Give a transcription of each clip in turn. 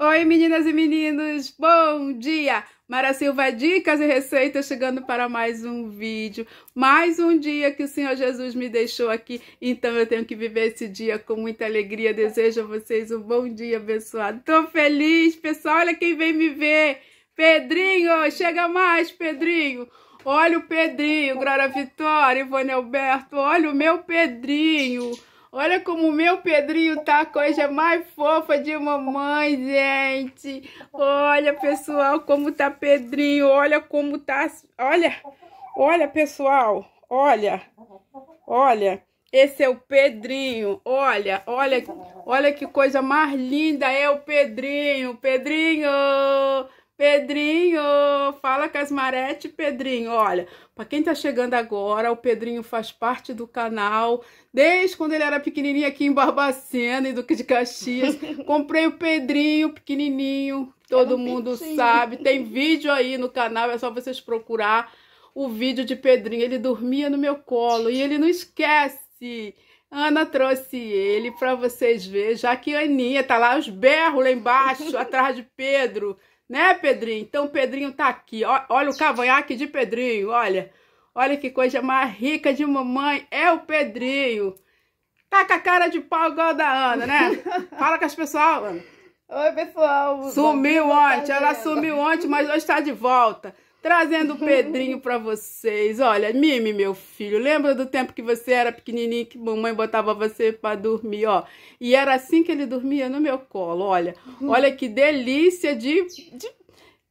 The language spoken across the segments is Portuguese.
Oi, meninas e meninos, bom dia! Mara Silva, dicas e receitas chegando para mais um vídeo. Mais um dia que o Senhor Jesus me deixou aqui, então eu tenho que viver esse dia com muita alegria. Desejo a vocês um bom dia abençoado. Tô feliz, pessoal, olha quem vem me ver. Pedrinho, chega mais, Pedrinho. Olha o Pedrinho, Glória Vitória, Ivone Alberto, olha o meu Pedrinho. Olha como o meu Pedrinho tá coisa mais fofa de mamãe, gente. Olha, pessoal, como tá Pedrinho. Olha como tá... Olha, olha, pessoal. Olha, olha. Esse é o Pedrinho. Olha, olha, olha que coisa mais linda é o Pedrinho. Pedrinho! Pedrinho, fala Casmarete, Pedrinho. Olha, para quem tá chegando agora, o Pedrinho faz parte do canal desde quando ele era pequenininho aqui em Barbacena e Duque de Caxias. Comprei o Pedrinho pequenininho, todo um mundo sabe. Tem vídeo aí no canal, é só vocês procurar o vídeo de Pedrinho. Ele dormia no meu colo e ele não esquece. Ana trouxe ele para vocês verem, já que a Aninha tá lá os berros lá embaixo, atrás de Pedro. Né, Pedrinho? Então, Pedrinho tá aqui. Olha o cavanhaque de Pedrinho, olha. Olha que coisa mais rica de mamãe. É o Pedrinho. Tá com a cara de pau igual da Ana, né? Fala com as pessoal, Ana. Oi, pessoal. Sumiu ontem, ela sumiu ontem, mas hoje tá de volta trazendo o Pedrinho para vocês. Olha, Mimi, meu filho, lembra do tempo que você era pequenininho, que mamãe botava você para dormir, ó. E era assim que ele dormia no meu colo, olha. Olha que delícia de, de,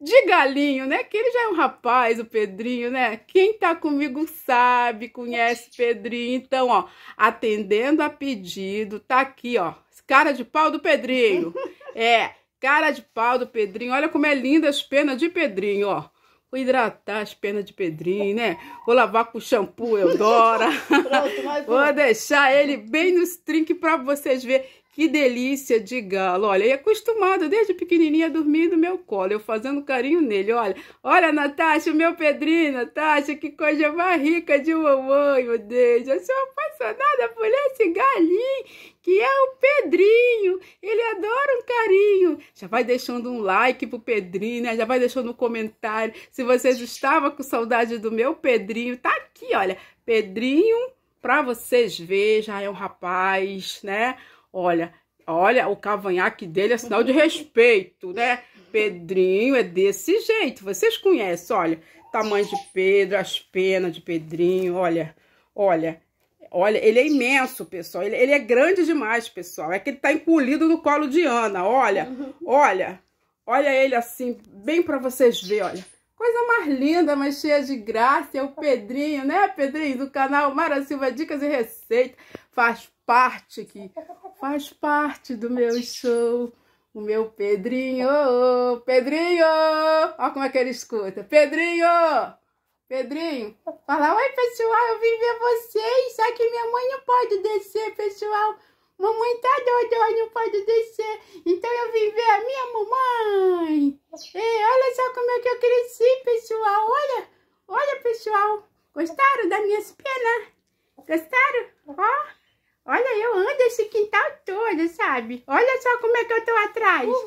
de galinho, né? Que ele já é um rapaz, o Pedrinho, né? Quem tá comigo sabe, conhece Pedrinho. Então, ó, atendendo a pedido, tá aqui, ó. Cara de pau do Pedrinho. É, cara de pau do Pedrinho. Olha como é linda as penas de Pedrinho, ó. Vou hidratar as pernas de Pedrinho, né? Vou lavar com shampoo Eudora. Pronto, mais um. Vou deixar ele bem nos trinques para vocês verem. Que delícia de galo. Olha, e acostumado desde pequenininha a dormir no meu colo, eu fazendo carinho nele. Olha, olha, Natasha, o meu Pedrinho, Natasha, que coisa mais rica de mamãe, meu Deus. Eu sou apaixonada por esse galinho, que é o Pedrinho. Ele adora um carinho. Já vai deixando um like pro Pedrinho, né? Já vai deixando um comentário. Se você estava com saudade do meu Pedrinho, tá aqui, olha. Pedrinho, pra vocês verem, já é um rapaz, né? Olha, olha, o cavanhaque dele é sinal de respeito, né? Pedrinho é desse jeito, vocês conhecem, olha. Tamanho de Pedro, as penas de Pedrinho, olha, olha. Olha, ele é imenso, pessoal. Ele, ele é grande demais, pessoal. É que ele tá encolhido no colo de Ana, olha. Uhum. Olha, olha ele assim, bem para vocês verem, olha. Coisa mais linda, mas cheia de graça, é o Pedrinho, né, Pedrinho? Do canal Mara Silva Dicas e Receitas. Faz parte aqui, faz parte do meu show. O meu Pedrinho, Pedrinho, olha como é que ele escuta. Pedrinho, Pedrinho, fala, oi pessoal, eu vim ver vocês, só que minha mãe não pode descer, pessoal. Mamãe tá doida, não pode descer, então eu vim ver a minha mamãe. Ei, olha só como é que eu cresci, pessoal, olha, olha pessoal, gostaram das minhas penas? Gostaram? Ó. Oh. Olha, eu ando esse quintal todo, sabe? Olha só como é que eu tô atrás. Uhul.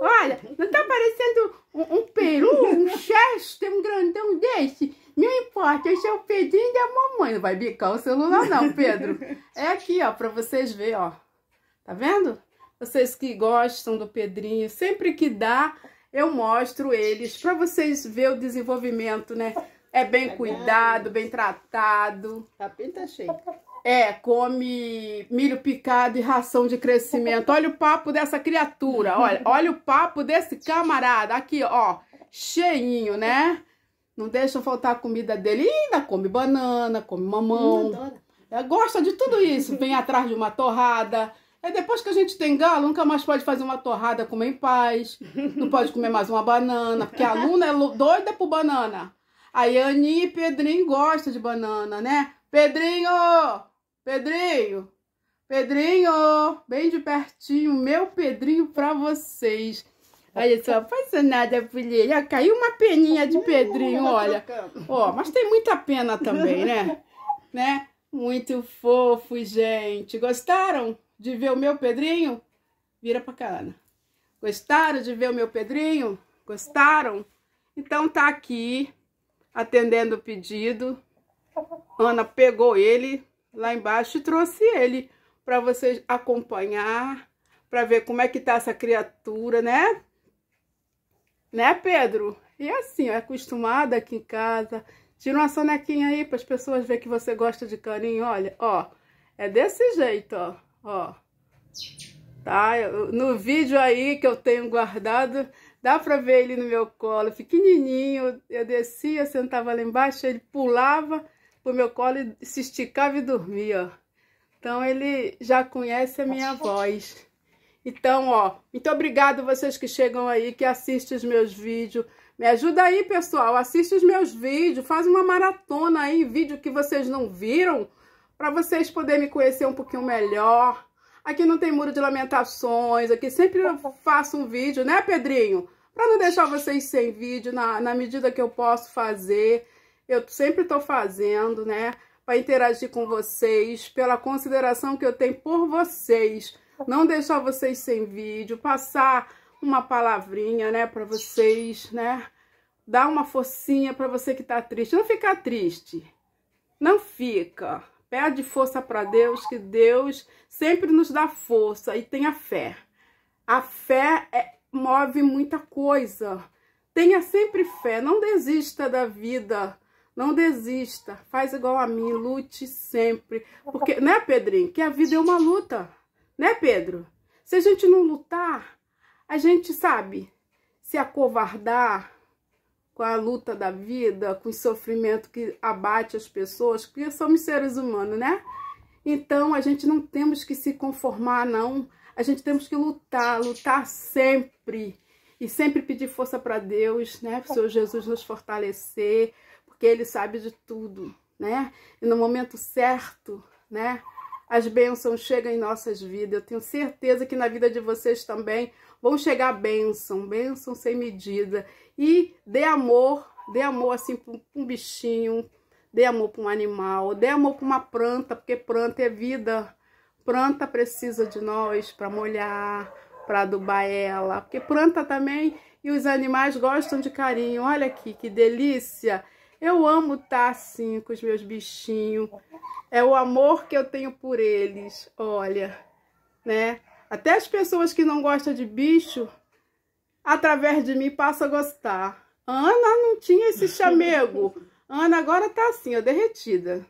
Olha, não tá parecendo um, um peru, um chester, um grandão desse? Não importa, esse é o Pedrinho da mamãe. Não vai bicar o celular não, Pedro. É aqui, ó, pra vocês verem, ó. Tá vendo? Vocês que gostam do Pedrinho, sempre que dá, eu mostro eles pra vocês verem o desenvolvimento, né? É bem é cuidado, bem tratado. A pinta é cheia. É, come milho picado e ração de crescimento. Olha o papo dessa criatura, olha, olha o papo desse camarada. Aqui, ó, cheinho, né? Não deixa faltar a comida dele. E ainda come banana, come mamão. É, gosta de tudo isso. Vem atrás de uma torrada. É depois que a gente tem galo, nunca mais pode fazer uma torrada comer em paz. Não pode comer mais uma banana, porque a aluna é doida por banana. A Yanni e Pedrinho gostam de banana, né? Pedrinho! Pedrinho! Pedrinho! Bem de pertinho, meu Pedrinho pra vocês. Olha só, apaixonada por ele. caiu uma peninha de uhum, Pedrinho, olha. Ó, mas tem muita pena também, né? né? Muito fofo, gente. Gostaram de ver o meu Pedrinho? Vira pra caramba. Gostaram de ver o meu Pedrinho? Gostaram? Então tá aqui atendendo o pedido. Ana pegou ele lá embaixo e trouxe ele para vocês acompanhar, para ver como é que tá essa criatura, né? Né, Pedro? E assim, é acostumada aqui em casa. Tira uma sonequinha aí para as pessoas ver que você gosta de carinho. Olha, ó, é desse jeito, ó, ó. Tá? No vídeo aí que eu tenho guardado, Dá pra ver ele no meu colo, pequenininho. Eu descia, sentava lá embaixo, ele pulava pro meu colo e se esticava e dormia, ó. Então ele já conhece a minha voz. Então, ó, muito obrigado vocês que chegam aí, que assistem os meus vídeos. Me ajuda aí, pessoal, assiste os meus vídeos, faz uma maratona aí, vídeo que vocês não viram, para vocês poderem me conhecer um pouquinho melhor, Aqui não tem muro de lamentações, aqui sempre eu faço um vídeo, né, Pedrinho? Para não deixar vocês sem vídeo, na, na medida que eu posso fazer, eu sempre estou fazendo, né? Para interagir com vocês, pela consideração que eu tenho por vocês. Não deixar vocês sem vídeo, passar uma palavrinha, né, para vocês, né? Dar uma focinha para você que está triste. Não ficar triste. Não fica. Pede força para Deus, que Deus sempre nos dá força e tenha fé. A fé é, move muita coisa. Tenha sempre fé, não desista da vida. Não desista, faz igual a mim, lute sempre. Porque, né, Pedrinho? Que a vida é uma luta, né, Pedro? Se a gente não lutar, a gente sabe se acovardar, com a luta da vida, com o sofrimento que abate as pessoas, porque somos seres humanos, né? Então a gente não temos que se conformar, não. A gente temos que lutar, lutar sempre. E sempre pedir força para Deus, né? Para o Senhor Jesus nos fortalecer, porque Ele sabe de tudo, né? E no momento certo, né? as bênçãos chegam em nossas vidas. Eu tenho certeza que na vida de vocês também vão chegar bênção, bênção sem medida. E dê amor, dê amor assim para um bichinho, dê amor para um animal, dê amor para uma planta, porque planta é vida. Planta precisa de nós para molhar, para adubar ela, porque planta também e os animais gostam de carinho. Olha aqui que delícia! Eu amo estar tá, assim com os meus bichinhos. É o amor que eu tenho por eles. Olha, né? Até as pessoas que não gostam de bicho, através de mim, passam a gostar. Ana não tinha esse chamego. Ana agora tá assim, ó, derretida.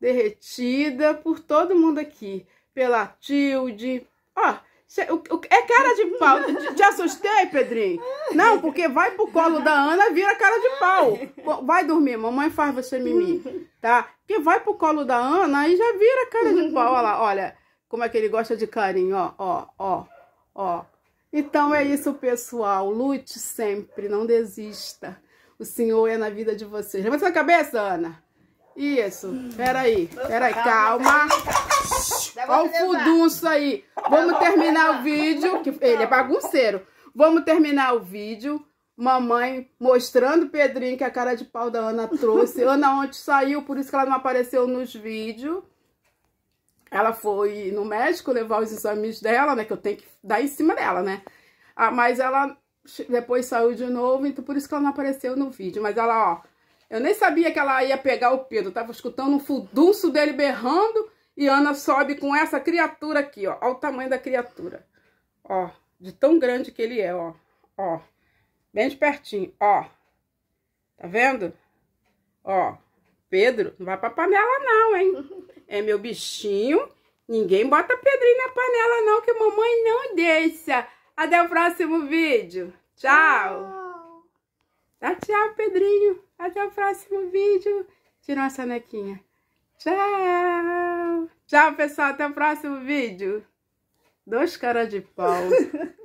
Derretida por todo mundo aqui. Pela Tilde. Ó, é cara de pau. Te assustei, Pedrinho? Não, porque vai pro colo da Ana, vira cara de pau. Vai dormir, mamãe faz você mimir, tá? Porque vai pro colo da Ana e já vira cara de pau. Olha lá, olha como é que ele gosta de carinho, ó, ó, ó, ó. Então é isso, pessoal. Lute sempre, não desista. O Senhor é na vida de vocês. Levanta a cabeça, Ana. Isso. Peraí, peraí, calma. Olha o fudunço aí. Vamos terminar o vídeo. Que ele é bagunceiro. Vamos terminar o vídeo. Mamãe mostrando o Pedrinho que a cara de pau da Ana trouxe. Ana ontem saiu, por isso que ela não apareceu nos vídeos. Ela foi no médico levar os exames dela, né? Que eu tenho que dar em cima dela, né? Ah, mas ela depois saiu de novo, então por isso que ela não apareceu no vídeo. Mas ela, ó, eu nem sabia que ela ia pegar o Pedro. tava escutando um fudunço dele berrando. E Ana sobe com essa criatura aqui, ó. Olha o tamanho da criatura. Ó, de tão grande que ele é, ó. Ó, bem de pertinho, ó. Tá vendo? Ó, Pedro, não vai pra panela não, hein? É meu bichinho. Ninguém bota Pedrinho na panela não, que mamãe não deixa. Até o próximo vídeo. Tchau. Tchau, ah, tchau, Pedrinho. Até o próximo vídeo. Tirou a sanequinha. Tchau. Tchau, pessoal. Até o próximo vídeo. Dois caras de pau.